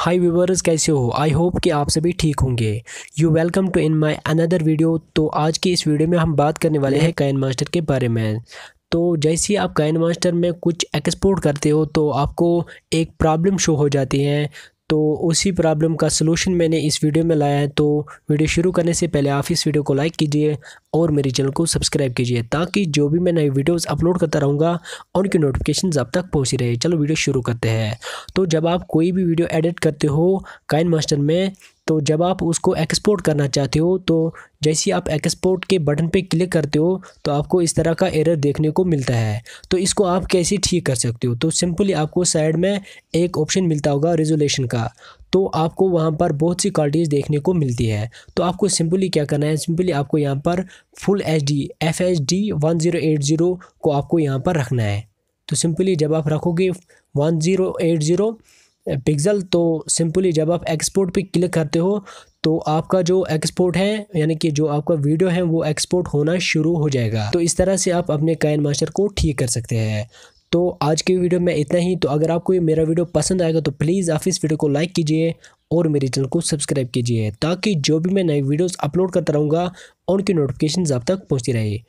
हाय viewers कैसे हो I hope कि आप सभी ठीक होंगे you welcome to in my another video तो आज की इस वीडियो में हम बात करने वाले हैं कैन मास्टर के बारे में तो जैसे ही आप कायन मास्टर में कुछ एक्सपोर्ट करते हो तो आपको एक प्रॉब्लम शो हो जाती है तो उसी प्रॉब्लम का सलूशन मैंने इस वीडियो में लाया है तो वीडियो शुरू करने से पहले आप इस वीडियो को लाइक कीजिए और मेरे चैनल को सब्सक्राइब कीजिए ताकि जो भी मैं नई वीडियोस अपलोड करता रहूँगा उनकी नोटिफिकेशन अब तक पहुँची रहे चलो वीडियो शुरू करते हैं तो जब आप कोई भी वीडियो एडिट करते हो काइन मास्टर में तो जब आप उसको एक्सपोर्ट करना चाहते हो तो जैसे आप एक्सपोर्ट के बटन पे क्लिक करते हो तो आपको इस तरह का एरर देखने को मिलता है तो इसको आप कैसे ठीक कर सकते हो तो सिंपली आपको साइड में एक ऑप्शन मिलता होगा रेजोलेशन का तो आपको वहाँ पर बहुत सी क्वालिटीज़ देखने को मिलती है तो आपको सिंपली क्या करना है सिंपली आपको यहाँ पर full H D F H D one zero eight zero को आपको यहाँ पर रखना है तो सिंपली जब आप रखोगे one zero eight zero pixel तो सिंपली जब आप एक्सपोर्ट पे क्लिक करते हो तो आपका जो एक्सपोर्ट है यानी कि जो आपका वीडियो है वो एक्सपोर्ट होना शुरू हो जाएगा तो इस तरह से आप अपने कैन मास्टर को ठीक कर सकते हैं तो आज के वीडियो में इतना ही तो अगर आपको ये मेरा वीडियो पसंद आएगा तो प्लीज़ आप इस वीडियो को लाइक कीजिए और मेरे चैनल को सब्सक्राइब कीजिए ताकि जो भी मैं नए वीडियोस अपलोड करता रहूँगा उनकी नोटिफिकेशन आप तक पहुँचती रहे